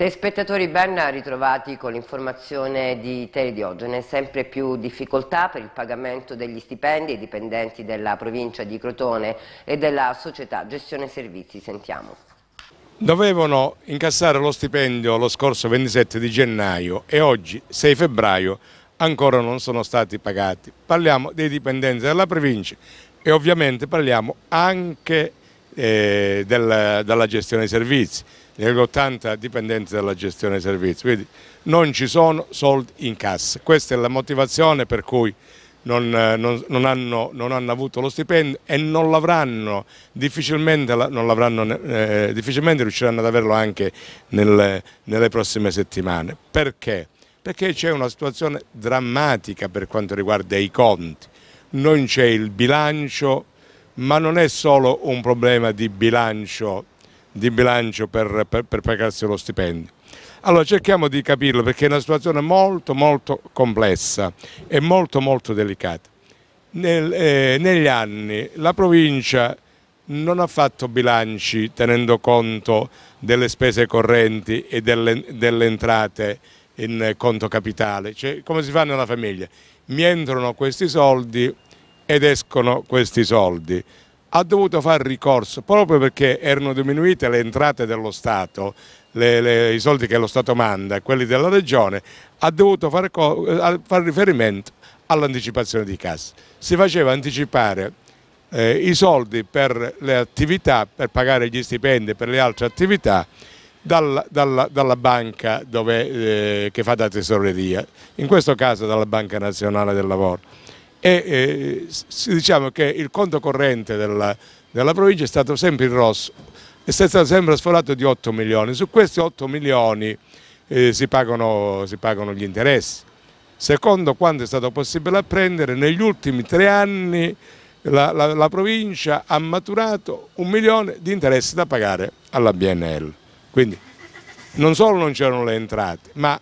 Telespettatori ben ritrovati con l'informazione di Telediogene, sempre più difficoltà per il pagamento degli stipendi ai dipendenti della provincia di Crotone e della società Gestione Servizi, sentiamo. Dovevano incassare lo stipendio lo scorso 27 di gennaio e oggi 6 febbraio ancora non sono stati pagati. Parliamo dei dipendenti della provincia e ovviamente parliamo anche eh, del, della gestione servizi nell'80 dipendenti dalla gestione dei servizi, quindi non ci sono soldi in cassa, questa è la motivazione per cui non, eh, non, non, hanno, non hanno, avuto lo stipendio e non l'avranno, difficilmente, non eh, difficilmente, riusciranno ad averlo anche nel, nelle prossime settimane. Perché? Perché c'è una situazione drammatica per quanto riguarda i conti, non c'è il bilancio ma non è solo un problema di bilancio di bilancio per, per, per pagarsi lo stipendio. Allora cerchiamo di capirlo perché è una situazione molto molto complessa e molto molto delicata. Nel, eh, negli anni la provincia non ha fatto bilanci tenendo conto delle spese correnti e delle, delle entrate in conto capitale, cioè, come si fa nella famiglia? Mi entrano questi soldi ed escono questi soldi ha dovuto fare ricorso proprio perché erano diminuite le entrate dello Stato, le, le, i soldi che lo Stato manda, quelli della Regione, ha dovuto fare, eh, far riferimento all'anticipazione di cassa. Si faceva anticipare eh, i soldi per le attività, per pagare gli stipendi, per le altre attività, dalla, dalla, dalla banca dove, eh, che fa da tesoreria, in questo caso dalla Banca Nazionale del Lavoro e eh, diciamo che il conto corrente della, della provincia è stato sempre in rosso e si è stato sempre sforato di 8 milioni. Su questi 8 milioni eh, si, pagano, si, pagano, gli interessi. Secondo quanto è stato possibile apprendere, negli ultimi tre anni la, la, la provincia ha maturato un milione di interessi da pagare alla BNL. Quindi non solo non c'erano le entrate, ma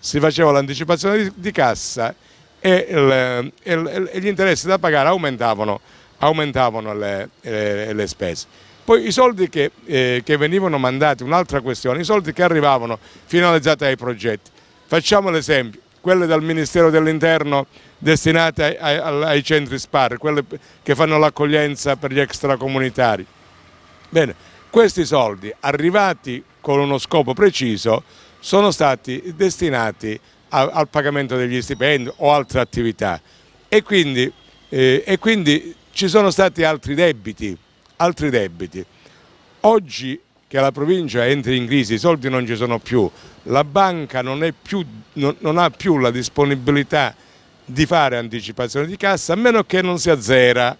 si faceva l'anticipazione di, di cassa e, il, il, e gli interessi da pagare aumentavano, aumentavano le, le, le, spese. Poi i soldi che, eh, che venivano mandati, un'altra questione, i soldi che arrivavano finalizzati ai progetti. Facciamo l'esempio, quelle dal Ministero dell'Interno destinate ai, ai, ai centri SPAR, quelle che fanno l'accoglienza per gli extracomunitari. Bene, questi soldi arrivati con uno scopo preciso sono stati destinati al, al pagamento degli stipendi o altre attività e quindi, eh, e quindi ci sono stati altri debiti, altri debiti. Oggi che la provincia entra in crisi, i soldi non ci sono più, la banca non, più, non, non ha più la disponibilità di fare anticipazione di cassa a meno che non si azzera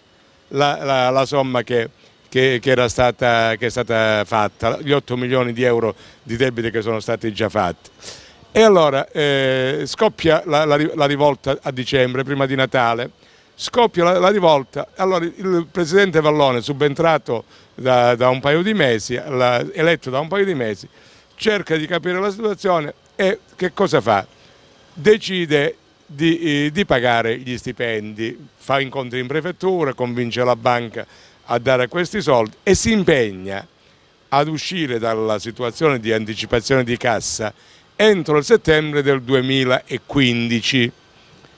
la, la, la somma che, che, che, era stata, che è stata fatta, gli 8 milioni di euro di debiti che sono stati già fatti. E allora eh, scoppia la, la, la, rivolta a dicembre, prima di Natale, scoppia la, la rivolta, allora il presidente Vallone, subentrato da, da un paio di mesi, eletto da un paio di mesi, cerca di capire la situazione e che cosa fa? Decide di, eh, di, pagare gli stipendi, fa incontri in prefettura, convince la banca a dare questi soldi e si impegna ad uscire dalla situazione di anticipazione di cassa entro il settembre del 2015,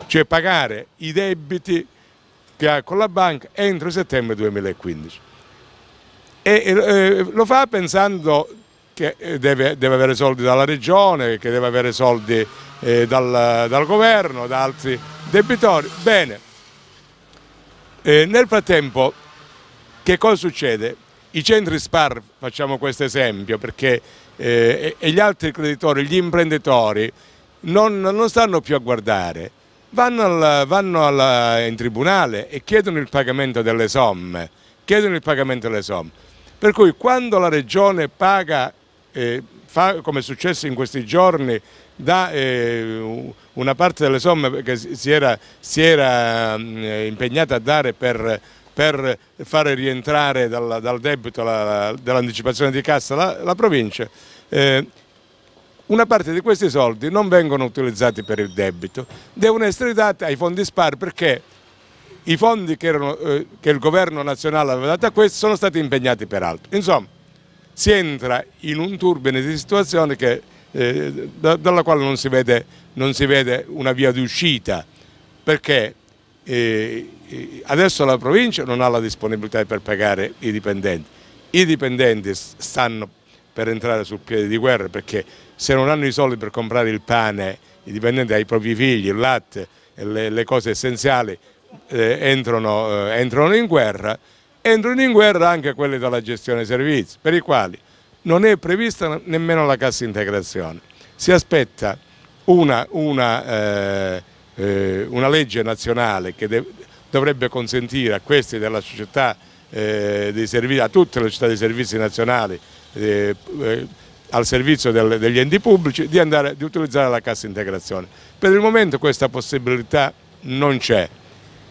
cioè pagare i debiti che ha con la banca entro il settembre 2015. E, eh, lo fa pensando che eh, deve, deve, avere soldi dalla regione, che deve avere soldi eh, dal, dal, governo, da altri debitori. Bene, eh, nel frattempo che cosa succede? I centri SPAR, facciamo questo esempio perché eh, e gli altri creditori, gli imprenditori non, non stanno più a guardare, vanno, alla, vanno alla, in tribunale e chiedono il pagamento delle somme, chiedono il pagamento delle somme. Per cui quando la regione paga, eh, fa, come è successo in questi giorni, da eh, una parte delle somme che si era, si era mm, impegnata a dare per per fare rientrare dal, dal debito dell'anticipazione di cassa la, la provincia, eh, una parte di questi soldi non vengono utilizzati per il debito, devono essere dati ai fondi SPAR perché i fondi che, erano, eh, che il governo nazionale aveva dato a questi sono stati impegnati per altro. Insomma, si entra in un turbine di situazione che, eh, da, dalla quale non si, vede, non si, vede, una via di uscita perché eh, adesso la provincia non ha la disponibilità per pagare i dipendenti, i dipendenti stanno per entrare sul piede di guerra perché se non hanno i soldi per comprare il pane, i dipendenti ai propri figli, il latte, le, le cose essenziali eh, entrano, eh, entrano in guerra, entrano in guerra anche quelli della gestione dei servizi per i quali non è prevista nemmeno la cassa integrazione. Si aspetta una, una, eh, eh una legge nazionale che deve dovrebbe consentire a questi della società eh, dei servizi, a tutte le società dei servizi nazionali eh, eh, al servizio del, degli enti pubblici di, andare, di utilizzare la cassa integrazione. Per il momento questa possibilità non c'è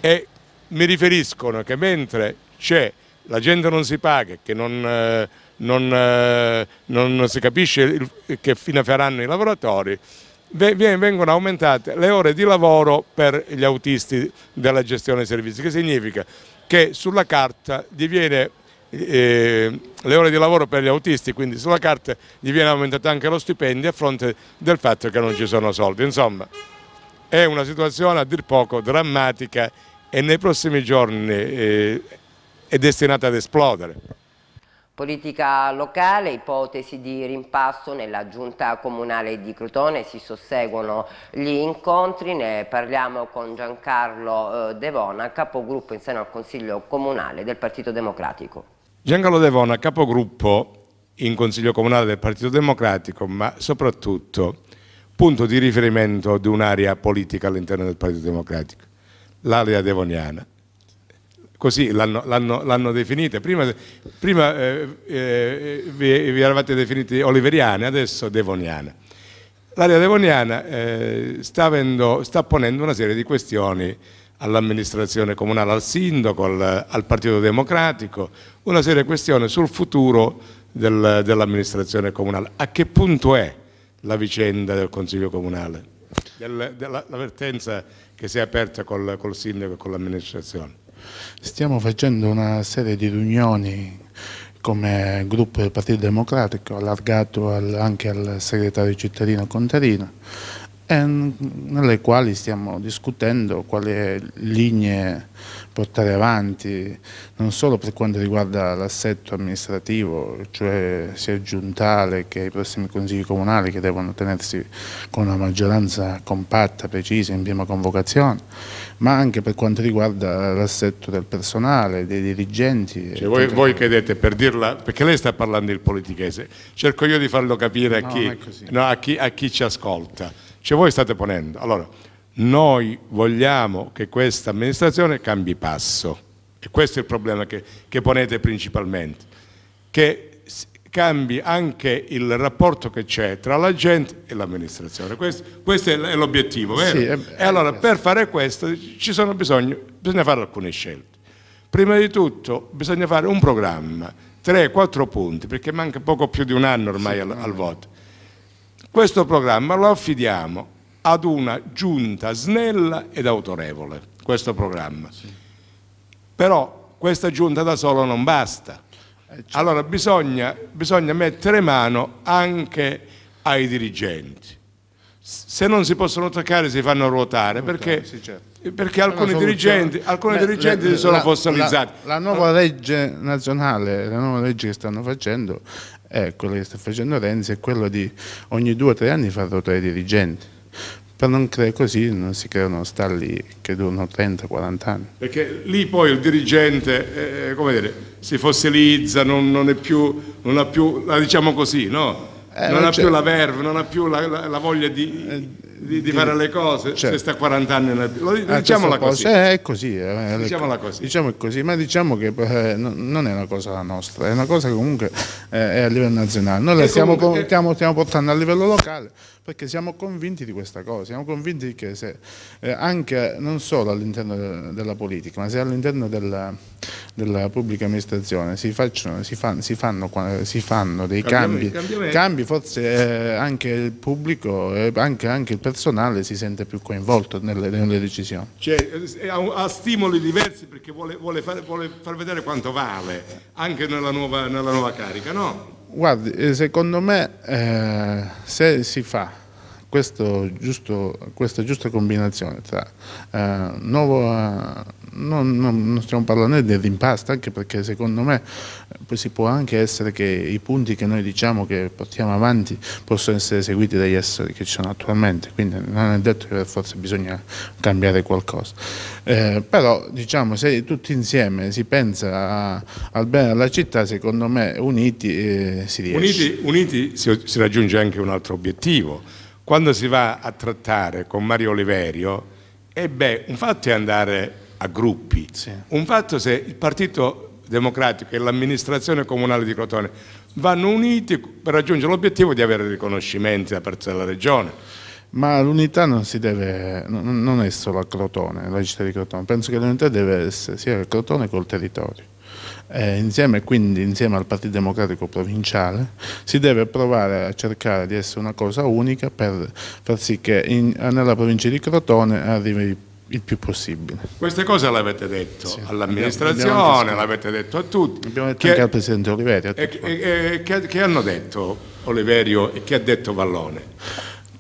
e mi riferiscono che mentre c'è la gente non si paga, che non, eh, non, eh, non si capisce il, che fine faranno i lavoratori, vengono aumentate le ore di lavoro per gli autisti della gestione dei servizi, che significa che sulla carta diviene eh, le ore di lavoro per gli autisti, quindi sulla carta gli viene aumentato anche lo stipendio a fronte del fatto che non ci sono soldi. Insomma, è una situazione a dir poco drammatica e nei prossimi giorni eh, è destinata ad esplodere. Politica locale, ipotesi di rimpasto nella giunta comunale di Crotone, si susseguono gli incontri, ne parliamo con Giancarlo eh, Devona, capogruppo in seno al Consiglio Comunale del Partito Democratico. Giancarlo Devona, capogruppo in Consiglio Comunale del Partito Democratico, ma soprattutto punto di riferimento di un'area politica all'interno del Partito Democratico, l'area devoniana così l'hanno, definita. Prima, prima eh, eh, vi, vi, eravate definiti oliveriana, adesso devoniana. L'area devoniana eh, sta, avendo, sta, ponendo una serie di questioni all'amministrazione comunale, al sindaco, al, al, Partito Democratico, una serie di questioni sul futuro del, dell'amministrazione comunale. A che punto è la vicenda del Consiglio Comunale? Del, della, che si è aperta col, col sindaco e con l'amministrazione? Stiamo facendo una serie di riunioni come gruppo del Partito Democratico, allargato al, anche al segretario cittadino Contarino, nelle quali stiamo discutendo quali linee portare avanti, non solo per quanto riguarda l'assetto amministrativo, cioè sia giuntale che i prossimi consigli comunali che devono tenersi con una maggioranza compatta, precisa, in prima convocazione, ma anche per quanto riguarda l'assetto del personale, dei dirigenti. Cioè, voi, voi credete, per dirla, perché lei sta parlando il politichese, cerco io di farlo capire a, no, chi, no, a, chi, a chi, ci ascolta. Cioè, voi state ponendo, allora, noi vogliamo che questa amministrazione cambi passo, e questo è il problema che, che ponete principalmente, che cambi anche il rapporto che c'è tra la gente e l'amministrazione. Questo, questo è l'obiettivo, vero? Sì, è... e allora per fare questo ci sono bisogno, bisogna fare alcune scelte. Prima di tutto bisogna fare un programma, tre, quattro punti, perché manca poco più di un anno ormai sì, al, al voto. Questo programma lo affidiamo ad una giunta snella ed autorevole, questo programma. Sì. Però questa giunta da solo non basta eh, cioè- allora bisogna, bisogna mettere mano anche ai dirigenti. Se non si possono toccare si fanno ruotare, perché sì, certo perché alcuni dirigenti, alcuni Beh, dirigenti le, si sono la, fossilizzati. La, la, nuova legge nazionale, la nuova legge che stanno facendo è quella che sta facendo Renzi, è quella di ogni due o tre anni far rotare i dirigenti per non creare così non si creano stalli che durano 30-40 anni. Perché lì poi il dirigente, eh, eh, come dire, si fossilizza, non, non, è più, non ha più, la diciamo così, no? Eh, non, non ha cioè più la verve, non ha più la, la, la voglia di, eh, di, di, fare le cose certo. se sta a 40 anni. Nella... Lo, ah, diciamola eh, così. Eh, è così. Eh, diciamola così. Diciamo così, ma diciamo che non è una cosa nostra, è una cosa che comunque è a livello nazionale. Noi la stiamo, comunque... stiamo, stiamo portando a livello locale perché siamo convinti di questa cosa, siamo convinti che se, eh, anche non solo all'interno della politica, ma se all'interno della, della, pubblica amministrazione si, facciano, si, fan, si, fanno, si fanno, dei cambi, cambi forse eh, anche il pubblico, eh, anche, anche, il personale si sente più coinvolto nelle, nelle decisioni. Cioè, eh, ha, stimoli diversi perché vuole, vuole, far, vuole, far, vedere quanto vale anche nella nuova, nella nuova carica, no? Guardi, eh, secondo me eh, se si fa questo giusto, questa giusta combinazione tra eh, nuova, eh, non, non, non, stiamo parlando del rimpasto, anche perché secondo me eh, poi si può anche essere che i punti che noi diciamo che portiamo avanti possono essere seguiti dagli esseri che ci sono attualmente, quindi non è detto che forse bisogna cambiare qualcosa. Eh, però diciamo se tutti insieme si pensa a, al bene della città, secondo me uniti eh, si riesce. Uniti, uniti si, si raggiunge anche un altro obiettivo quando si va a trattare con Mario Oliverio, e eh beh, un fatto è andare a gruppi, sì. un fatto se il Partito Democratico e l'amministrazione comunale di Crotone vanno uniti per raggiungere l'obiettivo di avere riconoscimenti da parte della regione. Ma l'unità non, deve, non è solo a Crotone, la città di Crotone, penso che l'unità deve essere sia a Crotone col territorio eh, insieme quindi insieme al Partito Democratico Provinciale si deve provare a cercare di essere una cosa unica per far sì che in, nella provincia di Crotone arrivi il più possibile. Queste cose le avete detto sì. all'amministrazione, l'avete detto a tutti. Abbiamo detto che, anche al Presidente Oliverio. E, e, e, che, che hanno detto Oliverio e che ha detto Vallone?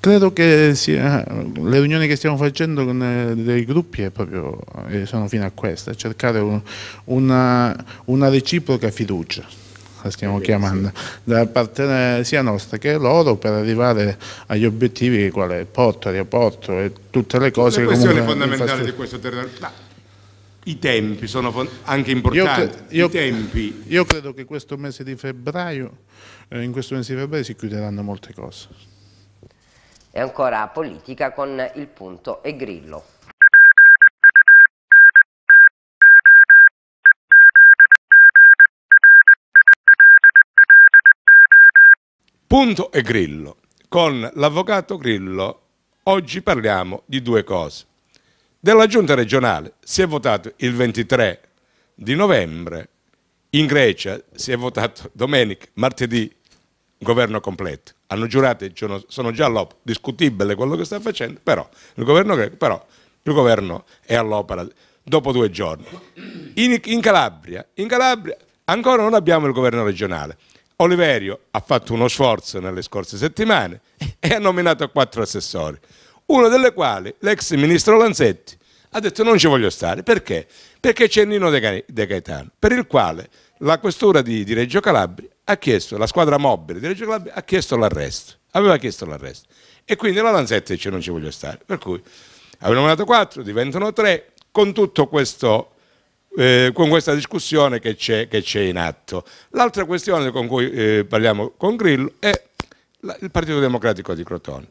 Credo che sia, le riunioni che stiamo facendo con eh, dei gruppi proprio, eh, sono fino a questa, cercare un, una, una, reciproca fiducia, la stiamo eh, chiamando, sì. da parte eh, sia nostra che loro per arrivare agli obiettivi quale porto, aeroporto e tutte le cose. La questione fondamentale di questo terreno. No. I tempi sono anche importanti. Io, cre io, io credo che questo mese di febbraio, in questo mese di febbraio si chiuderanno molte cose. E ancora politica con il punto e grillo. Punto e Grillo. Con l'avvocato Grillo oggi parliamo di due cose. Della giunta regionale si è votato il 23 di novembre, in Grecia si è votato domenica, martedì, governo completo hanno giurato sono già all'opera, discutibile quello che sta facendo, però il governo, greco, però, il governo è all'opera dopo due giorni. In, in, Calabria, in Calabria ancora non abbiamo il governo regionale. Oliverio ha fatto uno sforzo nelle scorse settimane e ha nominato quattro assessori, uno delle quali l'ex ministro Lanzetti ha detto non ci voglio stare. Perché? Perché c'è Nino De Gaetano, per il quale la questura di, di Reggio Calabria ha chiesto, la squadra mobile di Reggio Calabria ha chiesto l'arresto, aveva chiesto l'arresto. E quindi la Lanzetta dice non ci voglio stare. Per cui avevano nominato quattro, diventano tre, con tutto questo... Eh, con questa discussione che c'è, in atto. L'altra questione con cui eh, parliamo con Grillo è la, il Partito Democratico di Crotone.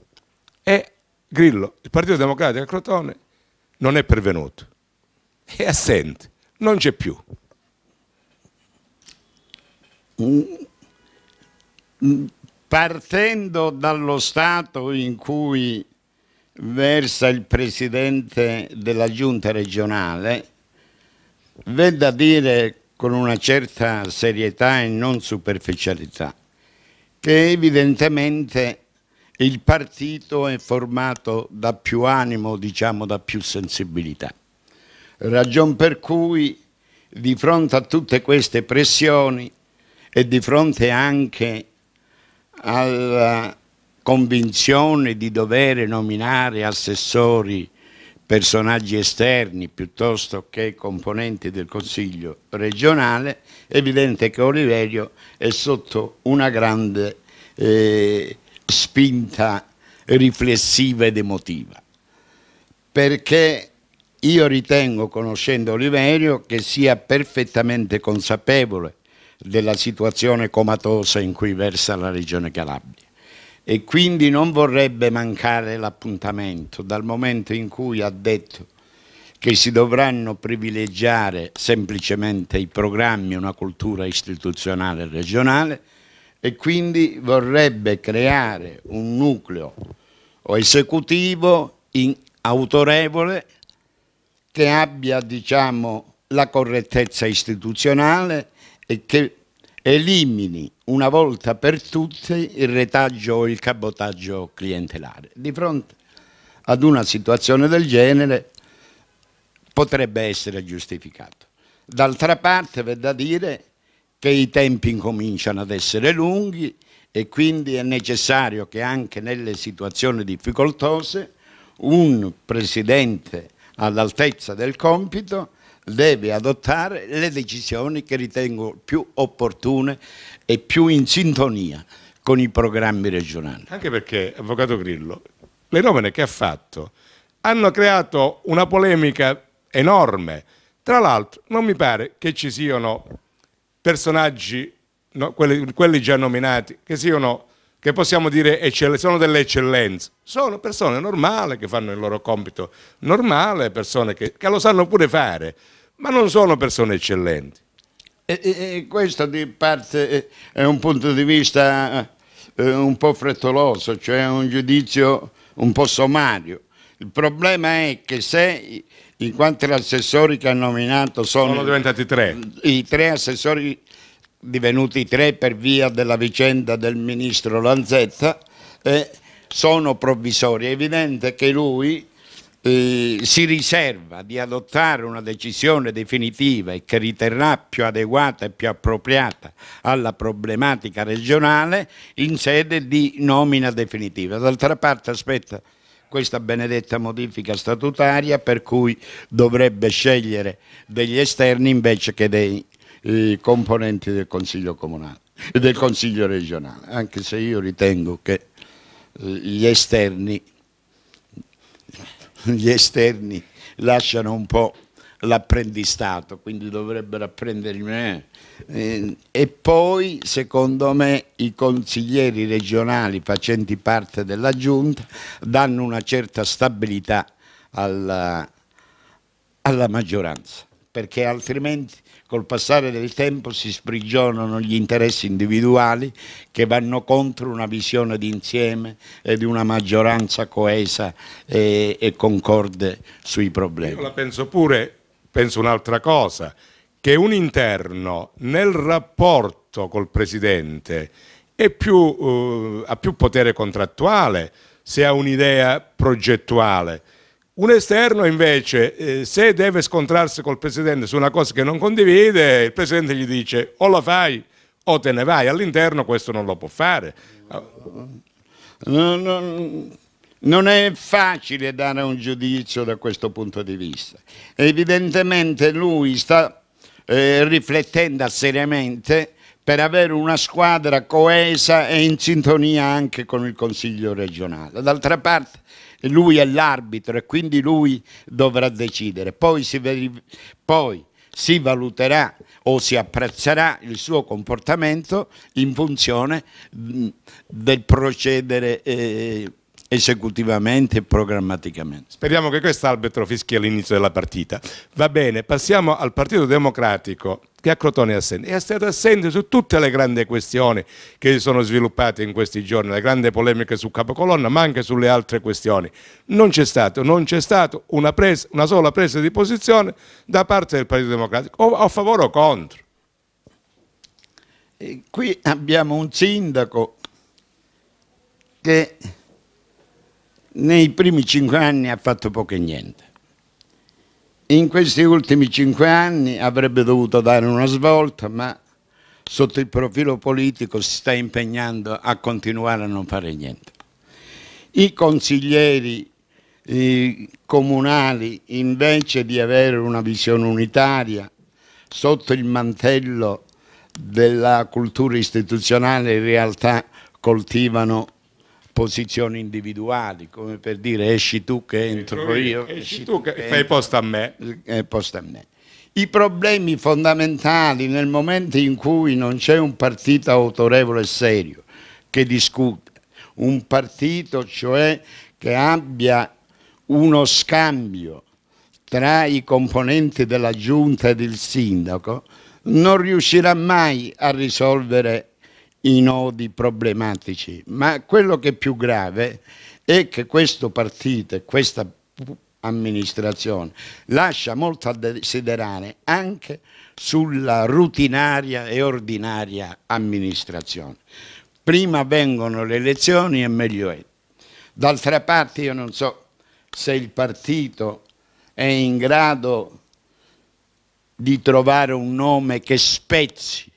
E Grillo, il Partito Democratico di Crotone non è pervenuto, è assente, non c'è più. Mm. Mm, partendo dallo stato in cui versa il presidente della giunta regionale, vedo a dire con una certa serietà e non superficialità che evidentemente il partito è formato da più animo, diciamo da più sensibilità. Ragion per cui di fronte a tutte queste pressioni e di fronte anche alla convinzione di dover nominare assessori personaggi esterni piuttosto che componenti del Consiglio regionale, è evidente che Oliverio è sotto una grande eh, spinta riflessiva ed emotiva, perché io ritengo, conoscendo Oliverio, che sia perfettamente consapevole della situazione comatosa in cui versa la regione Calabria e quindi non vorrebbe mancare l'appuntamento dal momento in cui ha detto che si dovranno privilegiare semplicemente i programmi, una cultura istituzionale regionale e quindi vorrebbe creare un nucleo o esecutivo in, autorevole che abbia diciamo, la correttezza istituzionale e che elimini una volta per tutte il retaggio o il cabotaggio clientelare. Di fronte ad una situazione del genere potrebbe essere giustificato. D'altra parte v'è da dire che i tempi incominciano ad essere lunghi e quindi è necessario che anche nelle situazioni difficoltose un presidente all'altezza del compito deve adottare le decisioni che ritengo più opportune e più in sintonia con i programmi regionali. Anche perché, Avvocato Grillo, le nomine che ha fatto hanno creato una polemica enorme. Tra l'altro non mi pare che ci siano personaggi, no, quelli, quelli, già nominati, che, siano, che possiamo dire sono delle eccellenze. Sono persone normali che fanno il loro compito normale, persone che, che lo sanno pure fare ma non sono persone eccellenti. E, e questo di parte eh, è un punto di vista eh, un po' frettoloso, cioè un giudizio un po' sommario. Il problema è che se in quanto assessori che ha nominato sono, sono diventati tre, i tre assessori divenuti tre per via della vicenda del ministro Lanzetta, eh, sono provvisori. È evidente che lui eh, si riserva di adottare una decisione definitiva e che riterrà più adeguata e più appropriata alla problematica regionale in sede di nomina definitiva. D'altra parte aspetta questa benedetta modifica statutaria per cui dovrebbe scegliere degli esterni invece che dei eh, componenti del Consiglio Comunale e del Consiglio regionale, anche se io ritengo che eh, gli esterni gli esterni lasciano un po' l'apprendistato, quindi dovrebbero apprendere me. Eh. Eh, e poi, secondo me, i consiglieri regionali facenti parte della giunta danno una certa stabilità alla, alla maggioranza perché altrimenti col passare del tempo si sprigionano gli interessi individuali che vanno contro una visione d'insieme e di una maggioranza coesa e, e concorde sui problemi. Io la penso pure, penso un'altra cosa, che un interno nel rapporto col Presidente più, eh, ha più potere contrattuale se ha un'idea progettuale un esterno invece, eh, se deve scontrarsi col Presidente su una cosa che non condivide, il Presidente gli dice o la fai o te ne vai. All'interno questo non lo può fare. Non, non, non è facile dare un giudizio da questo punto di vista. Evidentemente lui sta eh, riflettendo seriamente per avere una squadra coesa e in sintonia anche con il Consiglio regionale. D'altra parte lui è l'arbitro e quindi lui dovrà decidere. Poi si, poi si valuterà o si apprezzerà il suo comportamento in funzione mm, del procedere eh, esecutivamente e programmaticamente. Speriamo che quest'arbitro fischi all'inizio della partita. Va bene, passiamo al Partito Democratico che a Crotone è assente. È stato assente su tutte le grandi questioni che si sono sviluppate in questi giorni, le grandi polemiche su Capocolonna, ma anche sulle altre questioni. Non c'è stato, non c'è stata una, una, sola presa di posizione da parte del Partito Democratico, o a favore o contro. E qui abbiamo un sindaco che nei primi cinque anni ha fatto poco e niente in questi ultimi cinque anni avrebbe dovuto dare una svolta, ma sotto il profilo politico si sta impegnando a continuare a non fare niente. I consiglieri eh, comunali, invece di avere una visione unitaria, sotto il mantello della cultura istituzionale in realtà coltivano posizioni individuali, come per dire esci tu che entro io, esci tu che fai posto a me. Eh, posto a me. I problemi fondamentali nel momento in cui non c'è un partito autorevole e serio che discute, un partito cioè che abbia uno scambio tra i componenti della giunta e del sindaco, non riuscirà mai a risolvere i nodi problematici, ma quello che è più grave è che questo partito e questa amministrazione lascia molto a desiderare anche sulla rutinaria e ordinaria amministrazione. Prima vengono le elezioni e meglio è. D'altra parte io non so se il partito è in grado di trovare un nome che spezzi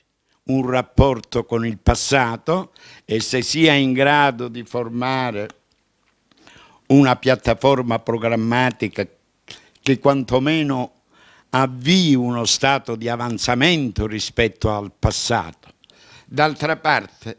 un rapporto con il passato e se sia in grado di formare una piattaforma programmatica che quantomeno avvii uno stato di avanzamento rispetto al passato. D'altra parte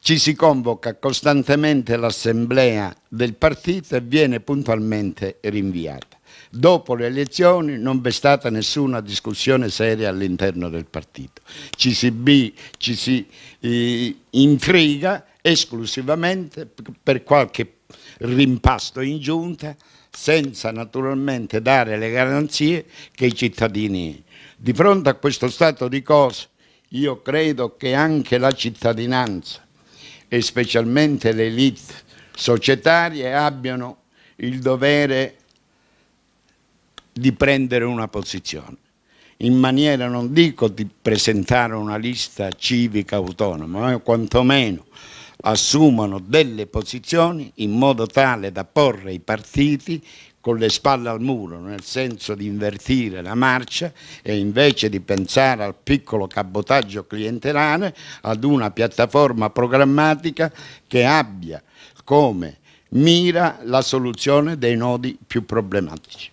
ci si convoca costantemente l'assemblea del partito e viene puntualmente rinviata. Dopo le elezioni non c'è stata nessuna discussione seria all'interno del partito. Ci si, bi, ci si eh, intriga esclusivamente per qualche rimpasto in giunta senza naturalmente dare le garanzie che i cittadini. Di fronte a questo stato di cose io credo che anche la cittadinanza e specialmente le elite societarie abbiano il dovere di prendere una posizione, in maniera non dico di presentare una lista civica autonoma, ma quantomeno assumano delle posizioni in modo tale da porre i partiti con le spalle al muro, nel senso di invertire la marcia e invece di pensare al piccolo cabotaggio clientelare, ad una piattaforma programmatica che abbia come mira la soluzione dei nodi più problematici.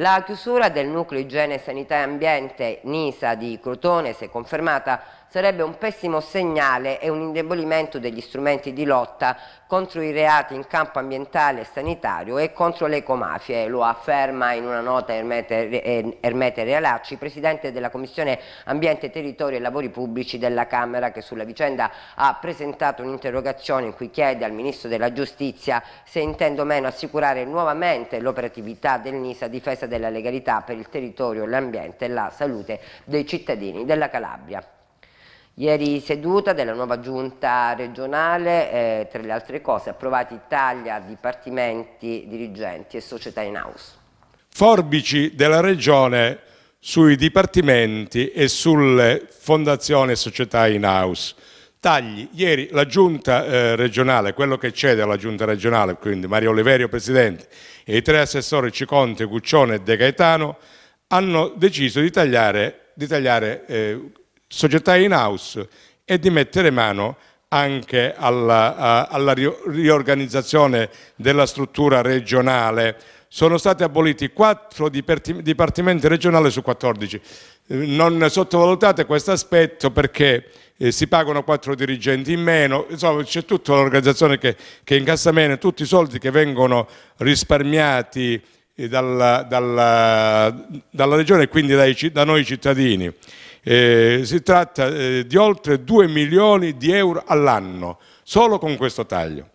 La chiusura del nucleo igiene sanità e ambiente NISA di Crotone, si è confermata, sarebbe un pessimo segnale e un indebolimento degli strumenti di lotta contro i reati in campo ambientale e sanitario e contro le ecomafie, lo afferma in una nota Ermete, eh, Ermete Realacci, Presidente della Commissione Ambiente, Territorio e Lavori Pubblici della Camera che sulla vicenda ha presentato un'interrogazione in cui chiede al Ministro della Giustizia se intendo o meno assicurare nuovamente l'operatività del NISA a difesa della legalità per il territorio, l'ambiente e la salute dei cittadini della Calabria. Ieri seduta della nuova giunta regionale, eh, tra le altre cose, approvati tagli a dipartimenti, dirigenti e società in house. Forbici della regione sui dipartimenti e sulle fondazioni e società in house. Tagli, ieri la giunta eh, regionale, quello che c'è della giunta regionale, quindi Mario Oliverio presidente e i tre assessori Ciconte, Cuccione e De Gaetano, hanno deciso di tagliare di tagliare eh, società in-house e di mettere mano anche alla, alla riorganizzazione della struttura regionale. Sono stati aboliti quattro dipartimenti regionali su 14. Non sottovalutate questo aspetto perché eh, si pagano quattro dirigenti in meno, insomma c'è tutta l'organizzazione che, che, incassa meno, tutti i soldi che vengono risparmiati eh, dalla, dalla, dalla regione e quindi dai, da noi cittadini. Eh, si tratta eh, di oltre 2 milioni di euro all'anno, solo con questo taglio.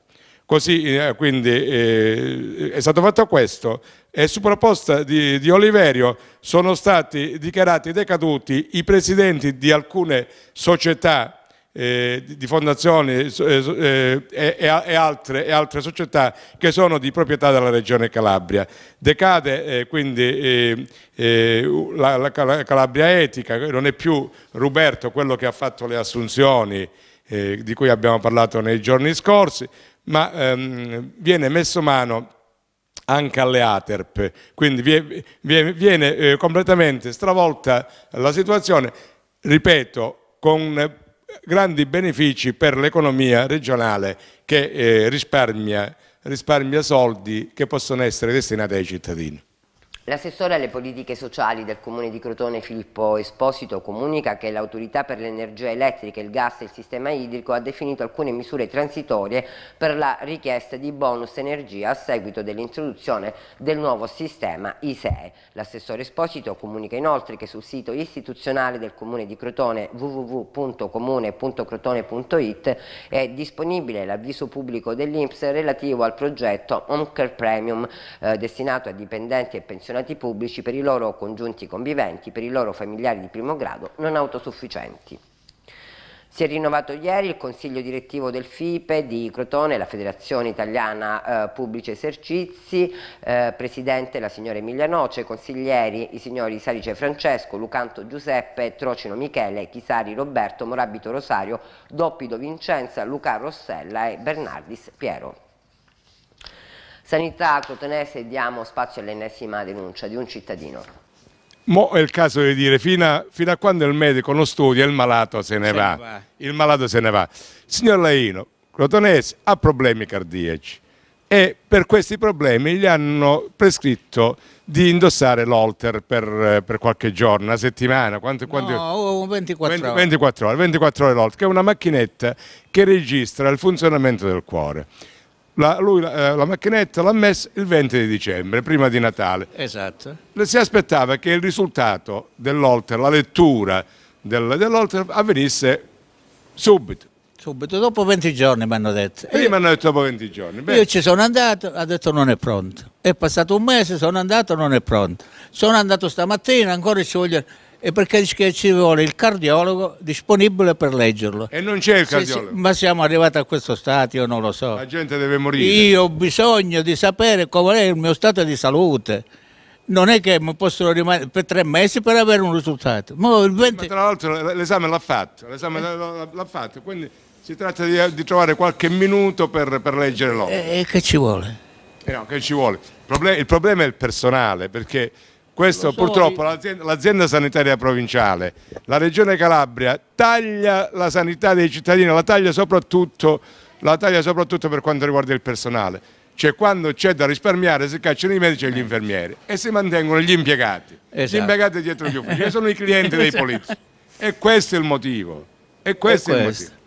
Così, eh, quindi, eh, è stato fatto questo e su proposta di, di, Oliverio sono stati dichiarati decaduti i presidenti di alcune società eh, di fondazioni eh, eh, eh e, e, altre, e, altre, società che sono di proprietà della Regione Calabria. Decade eh, quindi la, la, Calabria Etica, non è più Ruberto quello che ha fatto le assunzioni di cui abbiamo parlato nei giorni scorsi, ma ehm, viene messo mano anche alle ATERP, quindi viene, viene, viene eh, completamente stravolta la situazione, ripeto, con grandi benefici per l'economia regionale che eh, risparmia, risparmia soldi che possono essere destinati ai cittadini. L'assessore alle politiche sociali del comune di Crotone Filippo Esposito comunica che l'autorità per l'energia elettrica, il gas e il sistema idrico ha definito alcune misure transitorie per la richiesta di bonus energia a seguito dell'introduzione del nuovo sistema ISEE. L'assessore Esposito comunica inoltre che sul sito istituzionale del comune di Crotone www.comune.crotone.it è disponibile l'avviso pubblico dell'Inps relativo al progetto Onker Premium eh, destinato a dipendenti e pensionati pensionati pubblici per i loro congiunti conviventi, per i loro familiari di primo grado non autosufficienti. Si è rinnovato ieri il consiglio direttivo del FIPE di Crotone, la Federazione Italiana eh, Pubblici Esercizi, eh, presidente la signora Emilia Noce, consiglieri i signori Salice Francesco, Lucanto Giuseppe, Trocino Michele, Chisari Roberto, Morabito Rosario, Doppido Vincenza, Luca Rossella e Bernardis Piero. Sanità Crotonese diamo spazio all'ennesima denuncia di un cittadino. Mo è il caso di dire fino a, fino a quando il medico non studia il malato se ne, se va. va. Il malato se ne va. Signor Laino, Crotonese ha problemi cardiaci e per questi problemi gli hanno prescritto di indossare l'olter per, per, qualche giorno, una settimana, quanti, quanti, no, 24, 20, ore. 24 ore, 24 ore l'olter, che è una macchinetta che registra il funzionamento del cuore la, lui la, eh, la macchinetta l'ha messa il 20 di dicembre, prima di Natale. Esatto. Le si aspettava che il risultato dell'Olter, la lettura del, dell'oltre avvenisse subito. Subito, dopo 20 giorni mi hanno detto. E, e mi hanno detto dopo 20 giorni. Beh. Io ci sono andato, ha detto non è pronto. È passato un mese, sono andato, non è pronto. Sono andato stamattina, ancora ci vogliono e perché dice che ci vuole il cardiologo disponibile per leggerlo. E non c'è il cardiologo? Se, se, ma siamo arrivati a questo stato, io non lo so. La gente deve morire. Io ho bisogno di sapere qual è il mio stato di salute non è che mi possono rimanere per tre mesi per avere un risultato. 20... Ma tra l'altro l'esame l'ha fatto, fatto, quindi si tratta di, di, trovare qualche minuto per, per leggere l'opera. E, eh, e, eh, che ci vuole? Eh no, che ci vuole. il problema è il personale, perché questo so, purtroppo eh. l'azienda sanitaria provinciale, la regione Calabria taglia la sanità dei cittadini, la taglia soprattutto, la taglia soprattutto per quanto riguarda il personale. Cioè quando c'è da risparmiare si cacciano i medici e gli eh. infermieri e si mantengono gli impiegati, esatto. gli impiegati dietro gli uffici, che sono i clienti dei politici. E questo è il motivo. E questo, e questo. è il motivo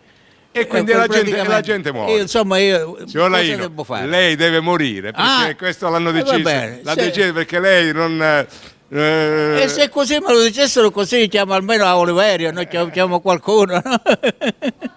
e eh, quindi la gente, la gente, muore. Io, insomma, io, Signor Laino, lei deve morire perché ah, questo l'hanno eh, deciso. Bene, L'ha se... deciso perché lei non. Eh... E se così me lo dicessero così, chiamo almeno a Oliverio, noi chiamiamo qualcuno. No?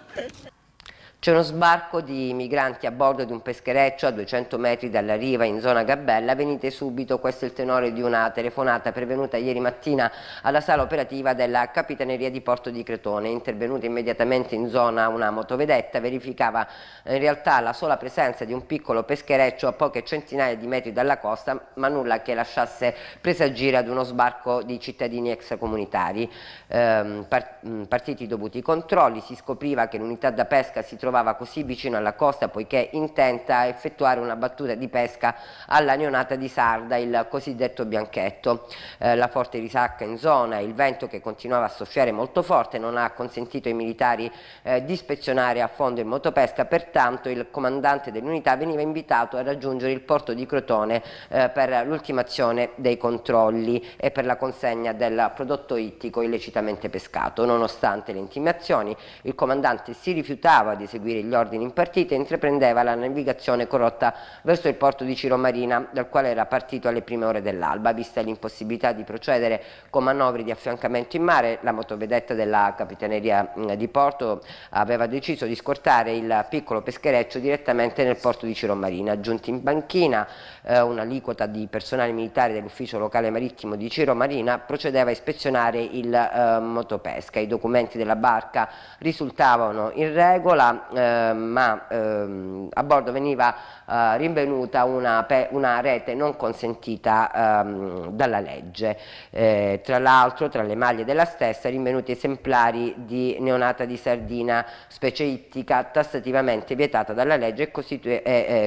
C'è uno sbarco di migranti a bordo di un peschereccio a 200 metri dalla riva in zona Gabella. Venite subito, questo è il tenore di una telefonata pervenuta ieri mattina alla sala operativa della Capitaneria di Porto di Cretone. Intervenuta immediatamente in zona una motovedetta, verificava eh, in realtà la sola presenza di un piccolo peschereccio a poche centinaia di metri dalla costa, ma nulla che lasciasse presagire ad uno sbarco di cittadini extracomunitari. Ehm, mm, partiti dovuti controlli, si scopriva che l'unità da pesca si trovava trovava così vicino alla costa poiché intenta a effettuare una battuta di pesca alla neonata di Sarda, il cosiddetto bianchetto. Eh, la forte risacca in zona, il vento che continuava a soffiare molto forte non ha consentito ai militari eh, di ispezionare a fondo il motopesca, pertanto il comandante dell'unità veniva invitato a raggiungere il porto di Crotone eh, per l'ultimazione dei controlli e per la consegna del prodotto ittico illecitamente pescato. Nonostante le intimazioni, il comandante si rifiutava di seguire seguire gli ordini impartiti, intraprendeva la navigazione corrotta verso il porto di Ciro Marina, dal quale era partito alle prime ore dell'alba. Vista l'impossibilità di procedere con manovre di affiancamento in mare, la motovedetta della Capitaneria mm, di Porto aveva deciso di scortare il piccolo peschereccio direttamente nel porto di Ciro Marina. Giunti in banchina, eh, un'aliquota di personale militare dell'ufficio locale marittimo di Ciro Marina procedeva a ispezionare il eh, motopesca. I documenti della barca risultavano in regola eh, ma ehm, a bordo veniva eh, rinvenuta una, una, rete non consentita ehm, dalla legge. Eh, tra l'altro tra le maglie della stessa rinvenuti esemplari di neonata di sardina, specie ittica, tassativamente vietata dalla legge e costitu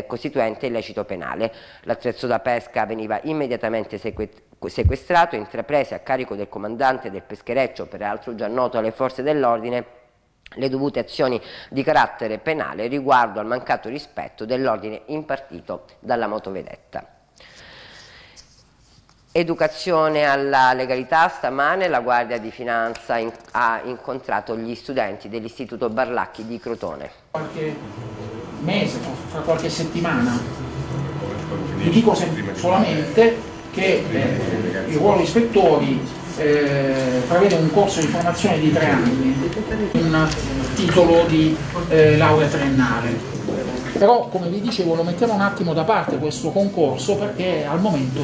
costituente illecito penale. L'attrezzo da pesca veniva immediatamente sequestrato sequestrato e intraprese a carico del comandante del peschereccio, peraltro già noto alle forze dell'ordine, le dovute azioni di carattere penale riguardo al mancato rispetto dell'ordine impartito dalla motovedetta. Educazione alla legalità, stamane la Guardia di Finanza in ha incontrato gli studenti dell'Istituto Barlacchi di Crotone. Qualche mese, fra qualche settimana, vi dico solamente che eh, i ruoli ispettori eh, prevede un corso di formazione di tre anni, un titolo di eh, laurea triennale. Però, come vi dicevo, lo mettiamo un attimo da parte questo concorso perché al momento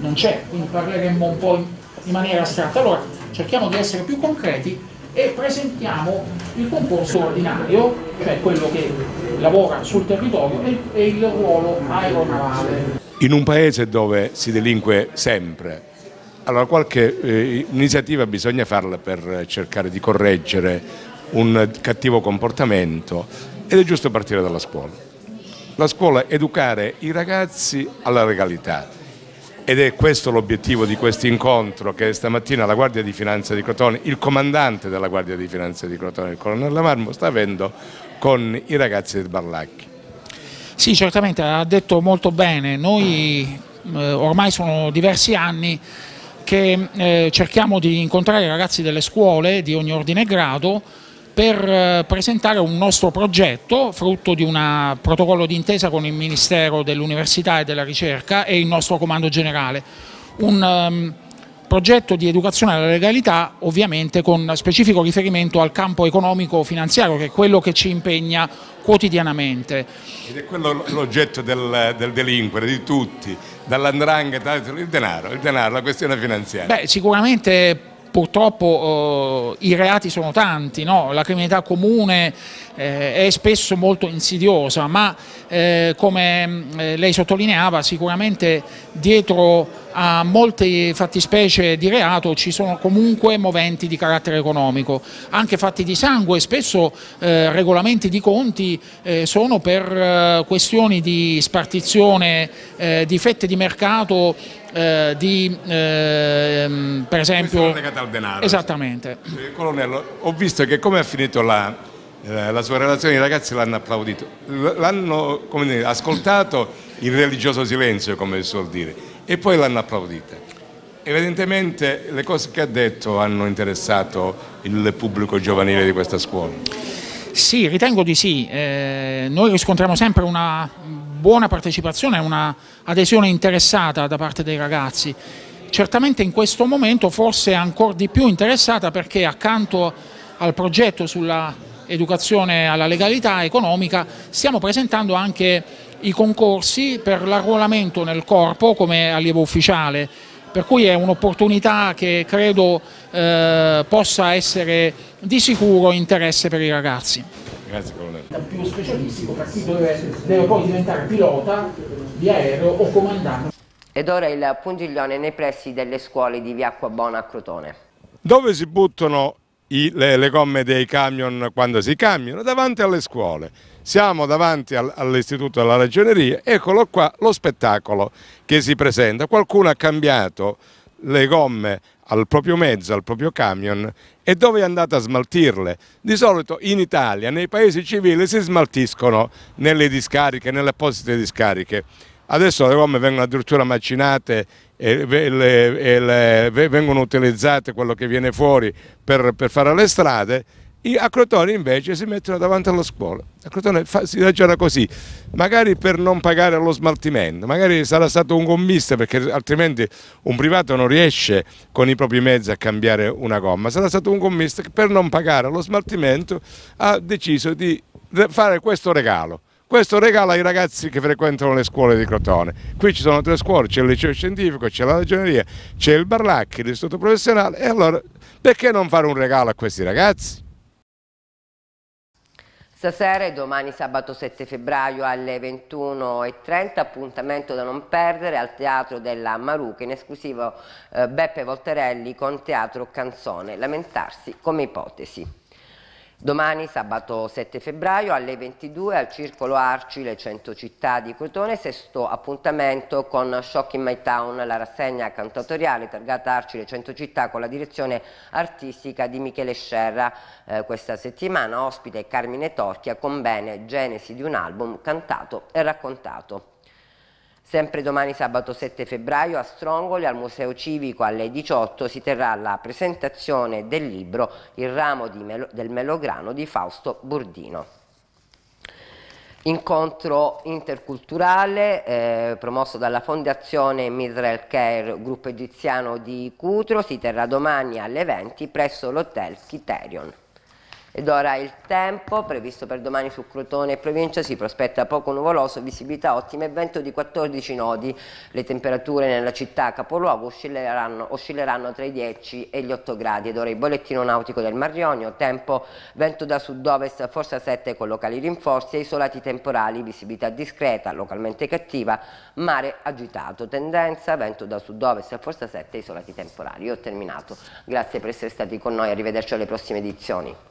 non c'è, quindi parleremo un po' in, in maniera astratta. Allora, cerchiamo di essere più concreti e presentiamo il concorso ordinario, cioè quello che lavora sul territorio e, e il ruolo aeronavale. In un paese dove si delinque sempre, allora qualche eh, iniziativa bisogna farla per cercare di correggere un cattivo comportamento ed è giusto partire dalla scuola. La scuola è educare i ragazzi alla legalità ed è questo l'obiettivo di questo incontro che stamattina la Guardia di Finanza di Crotone, il comandante della Guardia di Finanza di Crotone, il colonnello Marmo, sta avendo con i ragazzi del Barlacchi. Sì, certamente, ha detto molto bene. Noi eh, ormai sono diversi anni che eh, cerchiamo di incontrare i ragazzi delle scuole di ogni ordine e grado per eh, presentare un nostro progetto frutto di un protocollo d'intesa con il Ministero dell'Università e della Ricerca e il nostro Comando Generale. Un um, progetto di educazione alla legalità ovviamente con specifico riferimento al campo economico-finanziario che è quello che ci impegna quotidianamente. Ed è quello l'oggetto del, del delinquere, di tutti, dall'andrangheta, il denaro, il denaro, la questione finanziaria. Beh, sicuramente purtroppo eh, i reati sono tanti, no? la criminalità comune eh, è spesso molto insidiosa, ma eh, come mm, eh, lei sottolineava sicuramente dietro a molte fattispecie di reato ci sono comunque moventi di carattere economico, anche fatti di sangue, spesso eh, regolamenti di conti eh, sono per eh, questioni di spartizione eh, di fette di mercato eh, di ehm, per esempio legata al denaro. Esattamente. Eh, colonnello, ho visto che come ha finito la, la sua relazione i ragazzi l'hanno applaudito, l'hanno ascoltato in religioso silenzio come si suol dire e poi l'hanno applaudita. Evidentemente le cose che ha detto hanno interessato il pubblico giovanile di questa scuola. Sì, ritengo di sì. Eh, noi riscontriamo sempre una buona partecipazione, una adesione interessata da parte dei ragazzi. Certamente in questo momento forse ancora di più interessata perché accanto al progetto sulla educazione alla legalità economica stiamo presentando anche i concorsi per l'arruolamento nel corpo come allievo ufficiale, per cui è un'opportunità che credo eh, possa essere di sicuro interesse per i ragazzi. Grazie colonnello. Più specialistico per chi deve, deve poi diventare pilota di aereo o comandante. Ed ora il pungiglione nei pressi delle scuole di Viacqua Bona a Crotone. Dove si buttano i, le, le, gomme dei camion quando si camminano, davanti alle scuole. Siamo davanti al, all'istituto della ragioneria, eccolo qua lo spettacolo che si presenta. Qualcuno ha cambiato le gomme al proprio mezzo, al proprio camion e dove è andata a smaltirle. Di solito in Italia, nei paesi civili, si smaltiscono nelle discariche, nelle apposite discariche. Adesso le gomme vengono addirittura macinate e, le, e le, vengono utilizzate quello che viene fuori per, per fare le strade. I, a Crotone invece si mettono davanti alla scuola. A Crotone fa, si ragiona così, magari per non pagare lo smaltimento, magari sarà stato un gommista perché altrimenti un privato non riesce con i propri mezzi a cambiare una gomma, sarà stato un gommista che per non pagare lo smaltimento ha deciso di fare questo regalo. Questo regalo ai ragazzi che frequentano le scuole di Crotone. Qui ci sono tre scuole, c'è il liceo scientifico, c'è la ragioneria, c'è il Barlacchi, l'istituto professionale e allora perché non fare un regalo a questi ragazzi? Stasera e domani sabato 7 febbraio alle 21.30 appuntamento da non perdere al Teatro della Maruca in esclusivo eh, Beppe Voltarelli con Teatro Canzone Lamentarsi come ipotesi. Domani sabato 7 febbraio alle 22 al Circolo Arci, le 100 città di Crotone, sesto appuntamento con Shock in My Town, la rassegna cantatoriale targata Arci, le 100 città con la direzione artistica di Michele Scerra. Eh, questa settimana ospite Carmine Torchia con bene Genesi di un album cantato e raccontato. Sempre domani sabato 7 febbraio a Strongoli al Museo Civico alle 18 si terrà la presentazione del libro Il ramo Melo del melograno di Fausto Burdino. Incontro interculturale eh, promosso dalla Fondazione Misrael Care, gruppo egiziano di Cutro, si terrà domani alle 20 presso l'hotel Kiterion. Ed ora il tempo previsto per domani su Crotone e provincia si prospetta poco nuvoloso, visibilità ottima e vento di 14 nodi. Le temperature nella città capoluogo oscilleranno, oscilleranno tra i 10 e gli 8 gradi. Ed ora il bollettino nautico del Mar Marionio, tempo vento da sud-ovest forza 7 con locali rinforzi e isolati temporali, visibilità discreta, localmente cattiva, mare agitato, tendenza vento da sud-ovest forza 7 isolati temporali. Io ho terminato. Grazie per essere stati con noi, arrivederci alle prossime edizioni.